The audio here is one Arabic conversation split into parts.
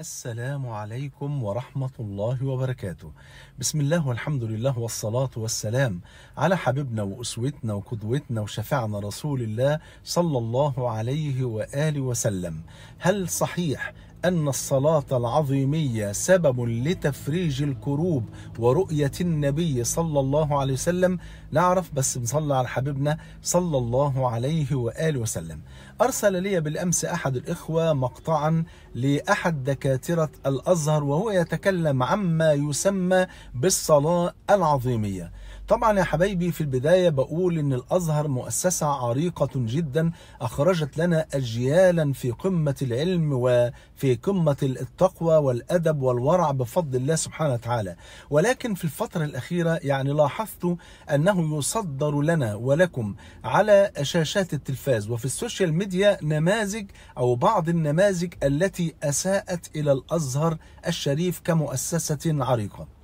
السلام عليكم ورحمة الله وبركاته بسم الله والحمد لله والصلاة والسلام على حبيبنا وأسوتنا وقدوتنا وشفعنا رسول الله صلى الله عليه وآله وسلم هل صحيح أن الصلاة العظيمية سبب لتفريج الكروب ورؤية النبي صلى الله عليه وسلم نعرف بس نصلي على حبيبنا صلى الله عليه وآله وسلم أرسل لي بالأمس أحد الإخوة مقطعا لأحد دكاترة الأزهر وهو يتكلم عما يسمى بالصلاة العظيمية طبعا يا حبايبي في البداية بقول ان الازهر مؤسسة عريقة جدا اخرجت لنا اجيالا في قمة العلم وفي قمة التقوى والادب والورع بفضل الله سبحانه وتعالى ولكن في الفترة الاخيرة يعني لاحظت انه يصدر لنا ولكم على شاشات التلفاز وفي السوشيال ميديا نماذج او بعض النماذج التي اساءت الى الازهر الشريف كمؤسسة عريقة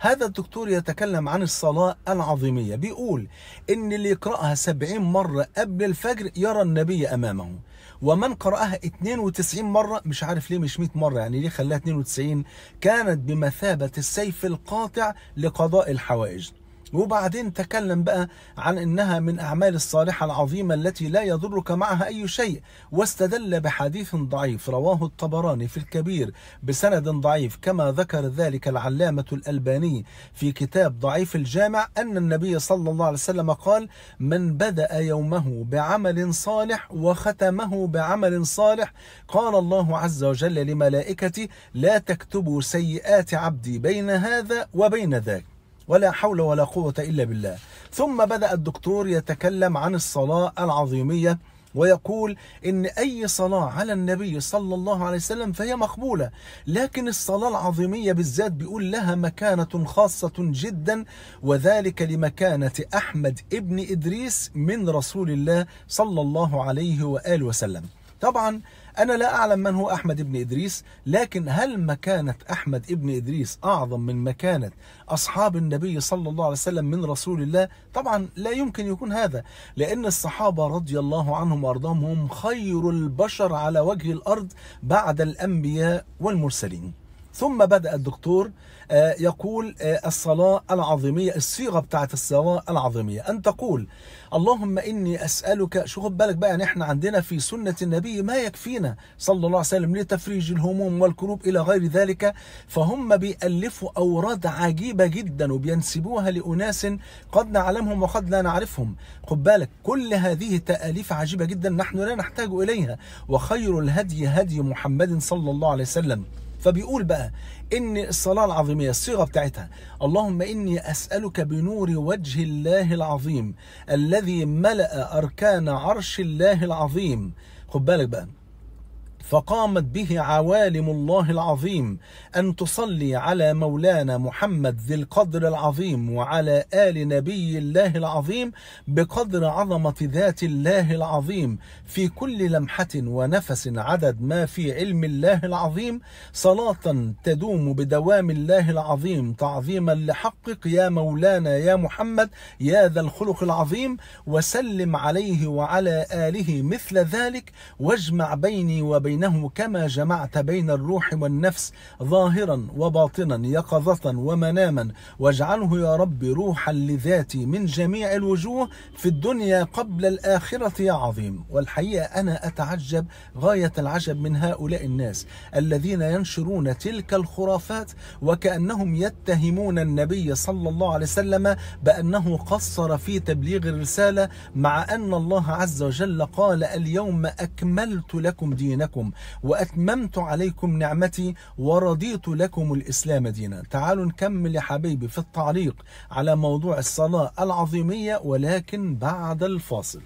هذا الدكتور يتكلم عن الصلاة العظيمية بيقول إن اللي يقرأها سبعين مرة قبل الفجر يرى النبي أمامه ومن قرأها 92 مرة مش عارف ليه مش 100 مرة يعني ليه خلاها 92 كانت بمثابة السيف القاطع لقضاء الحوائج وبعدين تكلم بقى عن انها من اعمال الصالحه العظيمه التي لا يضرك معها اي شيء واستدل بحديث ضعيف رواه الطبراني في الكبير بسند ضعيف كما ذكر ذلك العلامه الالباني في كتاب ضعيف الجامع ان النبي صلى الله عليه وسلم قال من بدا يومه بعمل صالح وختمه بعمل صالح قال الله عز وجل لملائكته لا تكتبوا سيئات عبدي بين هذا وبين ذاك ولا حول ولا قوة إلا بالله ثم بدأ الدكتور يتكلم عن الصلاة العظيمية ويقول ان اي صلاه على النبي صلى الله عليه وسلم فهي مقبوله لكن الصلاه العظيميه بالذات بيقول لها مكانه خاصه جدا وذلك لمكانه احمد ابن ادريس من رسول الله صلى الله عليه واله وسلم طبعا أنا لا أعلم من هو أحمد بن إدريس لكن هل مكانة أحمد بن إدريس أعظم من مكانة أصحاب النبي صلى الله عليه وسلم من رسول الله طبعا لا يمكن يكون هذا لأن الصحابة رضي الله عنهم وأرضاهم هم خير البشر على وجه الأرض بعد الأنبياء والمرسلين ثم بدأ الدكتور آه، يقول آه، الصلاة العظيمية الصيغة بتاعة الصلاة العظيمية أن تقول اللهم إني أسألك شو خد بالك بقى نحن يعني عندنا في سنة النبي ما يكفينا صلى الله عليه وسلم لتفريج الهموم والكروب إلى غير ذلك فهم بيألفوا أوراد عجيبة جدا وبينسبوها لأناس قد نعلمهم وقد لا نعرفهم خد بالك كل هذه تأليف عجيبة جدا نحن لا نحتاج إليها وخير الهدي هدي محمد صلى الله عليه وسلم فبيقول بقى ان الصلاه العظيميه الصيغه بتاعتها اللهم اني اسالك بنور وجه الله العظيم الذي ملا اركان عرش الله العظيم خد بالك بقى فقامت به عوالم الله العظيم أن تصلي على مولانا محمد ذي القدر العظيم وعلى آل نبي الله العظيم بقدر عظمة ذات الله العظيم في كل لمحة ونفس عدد ما في علم الله العظيم صلاة تدوم بدوام الله العظيم تعظيما لحقك يا مولانا يا محمد يا ذا الخلق العظيم وسلم عليه وعلى آله مثل ذلك واجمع بيني وبين بينه كما جمعت بين الروح والنفس ظاهرا وباطنا يقظة ومناما واجعله يا رب روحا لذاتي من جميع الوجوه في الدنيا قبل الآخرة يا عظيم والحقيقة أنا أتعجب غاية العجب من هؤلاء الناس الذين ينشرون تلك الخرافات وكأنهم يتهمون النبي صلى الله عليه وسلم بأنه قصر في تبليغ الرسالة مع أن الله عز وجل قال اليوم أكملت لكم دينكم لكم وأتممت عليكم نعمتي ورضيت لكم الإسلام دينا تعالوا نكمل يا حبيبي في التعليق على موضوع الصلاة العظيمية ولكن بعد الفاصل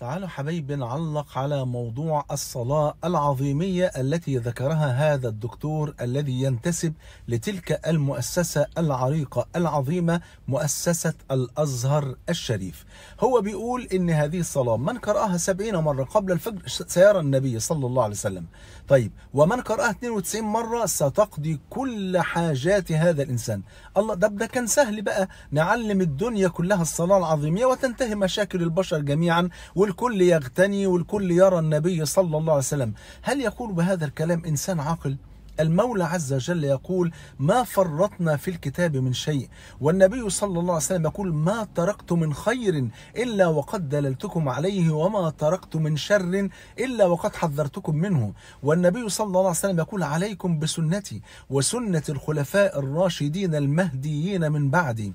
تعالوا حبايبي نعلق على موضوع الصلاة العظيمية التي ذكرها هذا الدكتور الذي ينتسب لتلك المؤسسة العريقة العظيمة مؤسسة الأزهر الشريف هو بيقول إن هذه الصلاة من قرأها سبعين مرة قبل الفجر سيرى النبي صلى الله عليه وسلم طيب ومن قرأها 92 مرة ستقضي كل حاجات هذا الإنسان الله ده ده كان سهل بقى نعلم الدنيا كلها الصلاة العظيمية وتنتهي مشاكل البشر جميعا والكل يغتني والكل يرى النبي صلى الله عليه وسلم هل يقول بهذا الكلام إنسان عاقل؟ المولى عز وجل يقول ما فرطنا في الكتاب من شيء والنبي صلى الله عليه وسلم يقول ما تركت من خير إلا وقد دللتكم عليه وما تركت من شر إلا وقد حذرتكم منه والنبي صلى الله عليه وسلم يقول عليكم بسنتي وسنة الخلفاء الراشدين المهديين من بعدي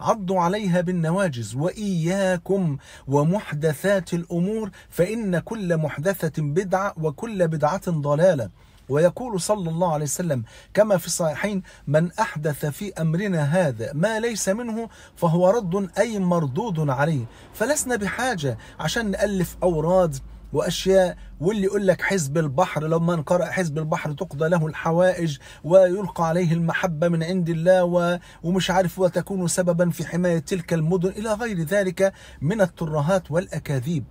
عضوا عليها بالنواجز وإياكم ومحدثات الأمور فإن كل محدثة بدعة وكل بدعة ضلالة ويقول صلى الله عليه وسلم كما في الصحيحين من أحدث في أمرنا هذا ما ليس منه فهو رد أي مردود عليه فلسنا بحاجة عشان نألف أوراد واشياء واللي يقول لك حزب البحر لو من انقرأ حزب البحر تقضى له الحوائج ويلقى عليه المحبة من عند الله ومش عارف وتكون سببا في حماية تلك المدن إلى غير ذلك من الترهات والأكاذيب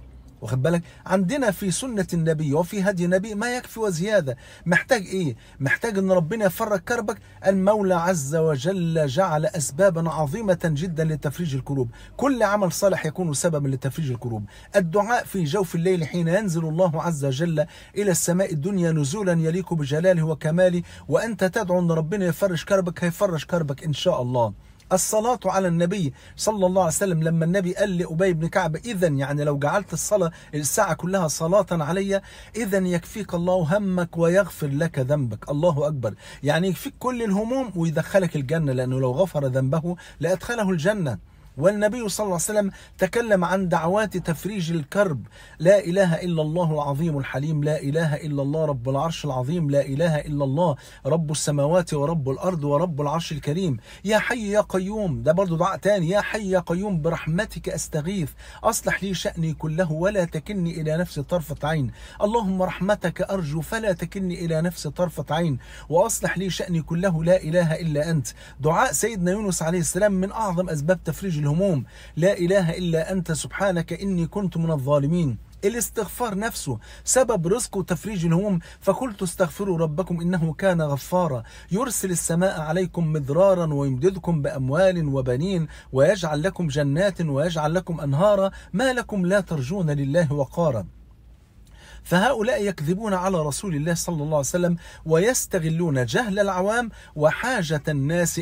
واخد بالك عندنا في سنه النبي وفي هدي النبي ما يكفي وزياده محتاج ايه محتاج ان ربنا يفرج كربك المولى عز وجل جعل اسبابا عظيمه جدا لتفريج الكروب كل عمل صالح يكون سببا لتفريج الكروب الدعاء في جوف الليل حين ينزل الله عز وجل الى السماء الدنيا نزولا يليق بجلاله وكماله وانت تدعو ان ربنا يفرج كربك هيفرج كربك ان شاء الله الصلاة على النبي صلى الله عليه وسلم لما النبي قال لأبي بن كعب إذا يعني لو جعلت الصلاة الساعة كلها صلاة علي إذا يكفيك الله همك ويغفر لك ذنبك الله أكبر يعني يكفيك كل الهموم ويدخلك الجنة لأنه لو غفر ذنبه لأدخله الجنة والنبي صلى الله عليه وسلم تكلم عن دعوات تفريج الكرب لا إله إلا الله العظيم الحليم لا إله إلا الله رب العرش العظيم لا إله إلا الله رب السماوات ورب الأرض ورب العرش الكريم يا حي يا قيوم ده برضو دعاء تاني يا حي يا قيوم برحمتك أستغيث أصلح لي شأني كله ولا تكني إلى نفسي طرفة عين اللهم رحمتك أرجو فلا تكني إلى نفسي طرفة عين وأصلح لي شأني كله لا إله إلا أنت دعاء سيدنا يونس عليه السلام من أعظم أسباب تفريج الهموم لا إله إلا أنت سبحانك إني كنت من الظالمين الاستغفار نفسه سبب رزق وتفريج الهموم فقلت استغفروا ربكم انه كان غفارا يرسل السماء عليكم مدرارا ويمددكم باموال وبنين ويجعل لكم جنات ويجعل لكم انهارا ما لكم لا ترجون لله وقارا فهؤلاء يكذبون على رسول الله صلى الله عليه وسلم ويستغلون جهل العوام وحاجة الناس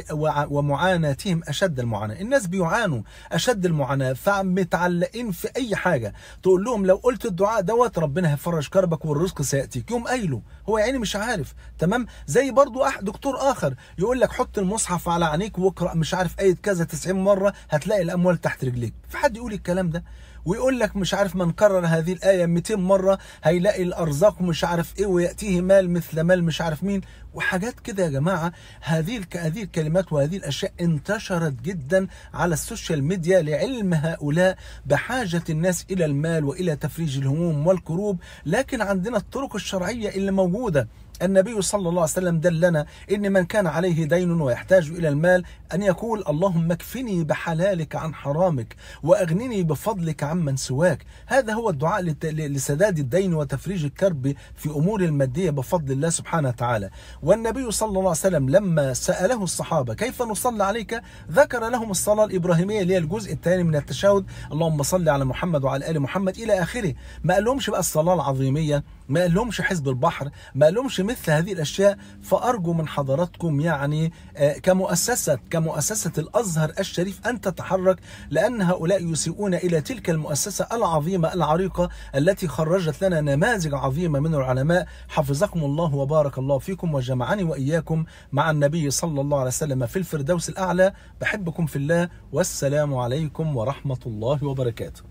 ومعاناتهم أشد المعاناة الناس بيعانوا أشد المعاناة فمتعلقين في أي حاجة تقول لهم لو قلت الدعاء دوت ربنا هيفرج كربك والرزق سيأتيك يوم قايله هو يعني مش عارف تمام زي برضو أحد دكتور آخر يقول لك حط المصحف على عينيك واقرأ مش عارف آية كذا 90 مرة هتلاقي الأموال تحت رجليك في حد يقول الكلام ده ويقول لك مش عارف من كرر هذه الآية 200 مرة هيلاقي الأرزاق مش عارف إيه ويأتيه مال مثل مال مش عارف مين وحاجات كده يا جماعة هذه هذه الكلمات وهذه الأشياء انتشرت جدا على السوشيال ميديا لعلم هؤلاء بحاجة الناس إلى المال وإلى تفريج الهموم والكروب لكن عندنا الطرق الشرعية اللي موجودة النبي صلى الله عليه وسلم دلنا إن من كان عليه دين ويحتاج إلى المال أن يقول اللهم اكفني بحلالك عن حرامك وأغنني بفضلك عمن سواك هذا هو الدعاء لسداد الدين وتفريج الكرب في أمور المادية بفضل الله سبحانه وتعالى والنبي صلى الله عليه وسلم لما سأله الصحابة كيف نصلي عليك ذكر لهم الصلاة الإبراهيمية اللي هي الجزء الثاني من التشهد اللهم صل على محمد وعلى آل محمد إلى آخره ما قال لهمش بقى الصلاة العظيمية ما لهمش حزب البحر ما لهمش مثل هذه الأشياء فأرجو من حضراتكم يعني آه، كمؤسسة كمؤسسة الأزهر الشريف أن تتحرك لأن هؤلاء يسيئون إلى تلك المؤسسة العظيمة العريقة التي خرجت لنا نماذج عظيمة من العلماء حفظكم الله وبارك الله فيكم وجمعني وإياكم مع النبي صلى الله عليه وسلم في الفردوس الأعلى بحبكم في الله والسلام عليكم ورحمة الله وبركاته